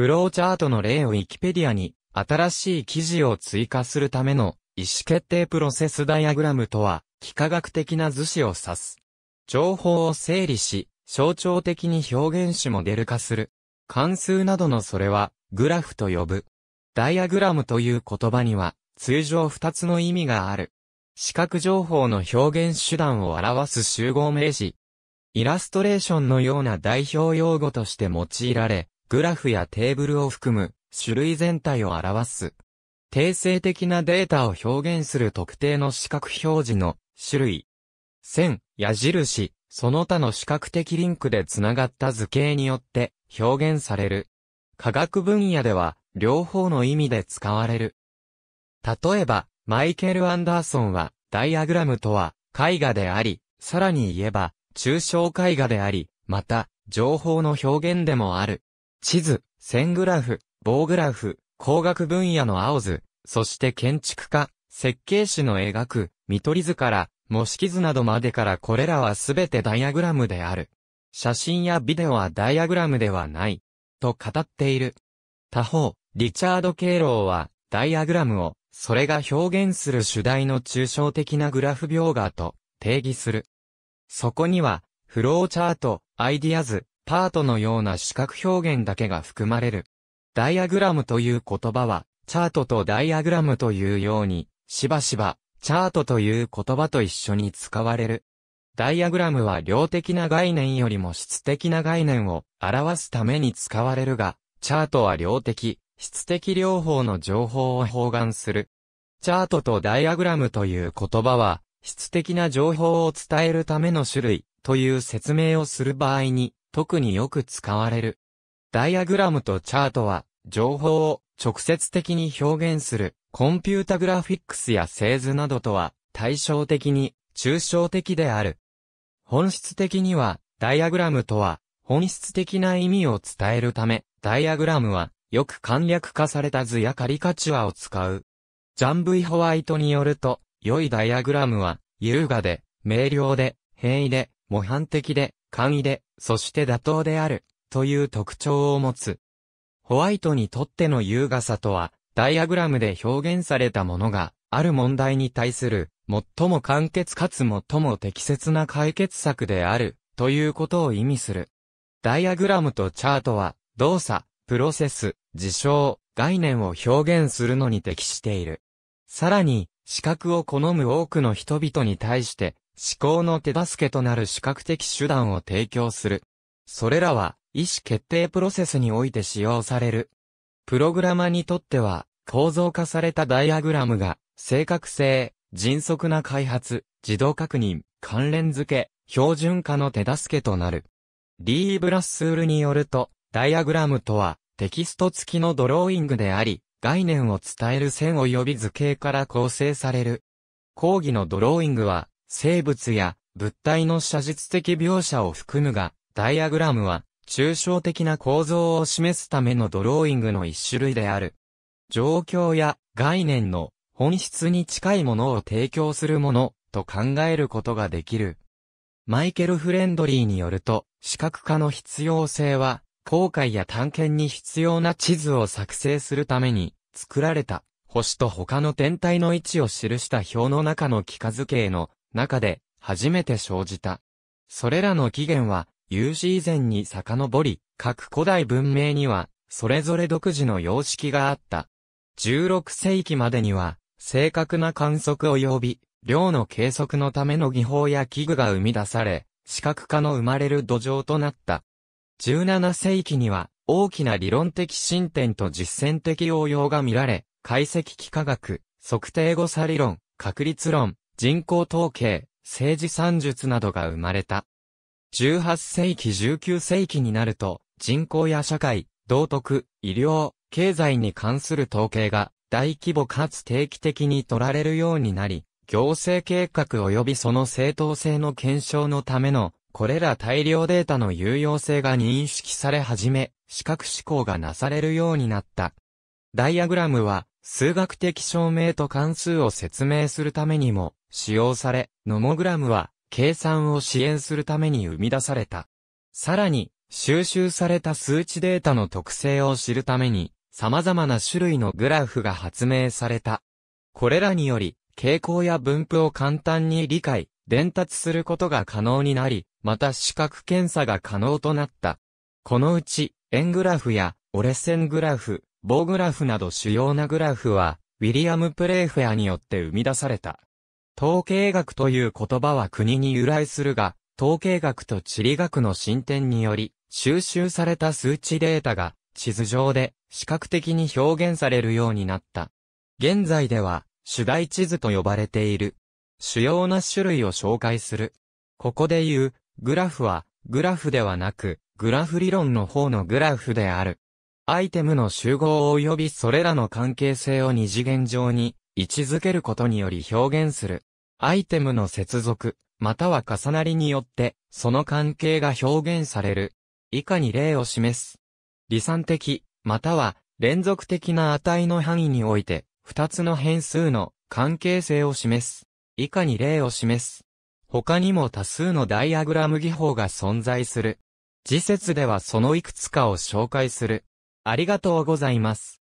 フローチャートの例を Wikipedia に新しい記事を追加するための意思決定プロセスダイアグラムとは、幾何学的な図示を指す。情報を整理し、象徴的に表現しモデル化する。関数などのそれは、グラフと呼ぶ。ダイアグラムという言葉には、通常2つの意味がある。視覚情報の表現手段を表す集合名詞。イラストレーションのような代表用語として用いられ、グラフやテーブルを含む種類全体を表す。定性的なデータを表現する特定の視覚表示の種類。線、矢印、その他の視覚的リンクでつながった図形によって表現される。科学分野では両方の意味で使われる。例えば、マイケル・アンダーソンは、ダイアグラムとは、絵画であり、さらに言えば、抽象絵画であり、また、情報の表現でもある。地図、線グラフ、棒グラフ、工学分野の青図、そして建築家、設計士の描く、見取り図から、模式図などまでからこれらはすべてダイアグラムである。写真やビデオはダイアグラムではない。と語っている。他方、リチャード・ケイローは、ダイアグラムを、それが表現する主題の抽象的なグラフ描画と定義する。そこには、フローチャート、アイディア図、パートのような視覚表現だけが含まれる。ダイアグラムという言葉は、チャートとダイアグラムというように、しばしば、チャートという言葉と一緒に使われる。ダイアグラムは量的な概念よりも質的な概念を表すために使われるが、チャートは量的、質的両方の情報を包含する。チャートとダイアグラムという言葉は、質的な情報を伝えるための種類という説明をする場合に特によく使われる。ダイアグラムとチャートは、情報を直接的に表現する、コンピュータグラフィックスや製図などとは、対照的に、抽象的である。本質的には、ダイアグラムとは、本質的な意味を伝えるため、ダイアグラムは、よく簡略化された図やカリカチュアを使う。ジャン・ブイ・ホワイトによると、良いダイアグラムは、優雅で、明瞭で、平易で、模範的で、簡易で、そして妥当である、という特徴を持つ。ホワイトにとっての優雅さとは、ダイアグラムで表現されたものが、ある問題に対する、最も簡潔かつ最も適切な解決策である、ということを意味する。ダイアグラムとチャートは、動作、プロセス、事象、概念を表現するのに適している。さらに、資格を好む多くの人々に対して、思考の手助けとなる視覚的手段を提供する。それらは、意思決定プロセスにおいて使用される。プログラマにとっては、構造化されたダイアグラムが、正確性、迅速な開発、自動確認、関連付け、標準化の手助けとなる。リー・ブラッスールによると、ダイアグラムとは、テキスト付きのドローイングであり、概念を伝える線及び図形から構成される。講義のドローイングは、生物や物体の写実的描写を含むが、ダイアグラムは、抽象的な構造を示すためのドローイングの一種類である。状況や概念の本質に近いものを提供するものと考えることができる。マイケル・フレンドリーによると、視覚化の必要性は、航海や探検に必要な地図を作成するために、作られた、星と他の天体の位置を記した表の中の幾何図形の中で初めて生じた。それらの起源は、有史以前に遡り、各古代文明には、それぞれ独自の様式があった。16世紀までには、正確な観測及び、量の計測のための技法や器具が生み出され、視覚化の生まれる土壌となった。17世紀には、大きな理論的進展と実践的応用が見られ、解析幾何学、測定誤差理論、確率論、人口統計、政治算術などが生まれた。18世紀19世紀になると、人口や社会、道徳、医療、経済に関する統計が大規模かつ定期的に取られるようになり、行政計画及びその正当性の検証のための、これら大量データの有用性が認識され始め、視覚思考がなされるようになった。ダイアグラムは、数学的証明と関数を説明するためにも、使用され、ノモグラムは計算を支援するために生み出された。さらに、収集された数値データの特性を知るために、様々な種類のグラフが発明された。これらにより、傾向や分布を簡単に理解、伝達することが可能になり、また視覚検査が可能となった。このうち、円グラフや折れ線グラフ、棒グラフなど主要なグラフは、ウィリアム・プレーフェアによって生み出された。統計学という言葉は国に由来するが、統計学と地理学の進展により、収集された数値データが地図上で視覚的に表現されるようになった。現在では主題地図と呼ばれている。主要な種類を紹介する。ここで言うグラフはグラフではなくグラフ理論の方のグラフである。アイテムの集合及びそれらの関係性を二次元上に位置づけることにより表現する。アイテムの接続、または重なりによって、その関係が表現される。以下に例を示す。離散的、または連続的な値の範囲において、二つの変数の関係性を示す。以下に例を示す。他にも多数のダイアグラム技法が存在する。次節ではそのいくつかを紹介する。ありがとうございます。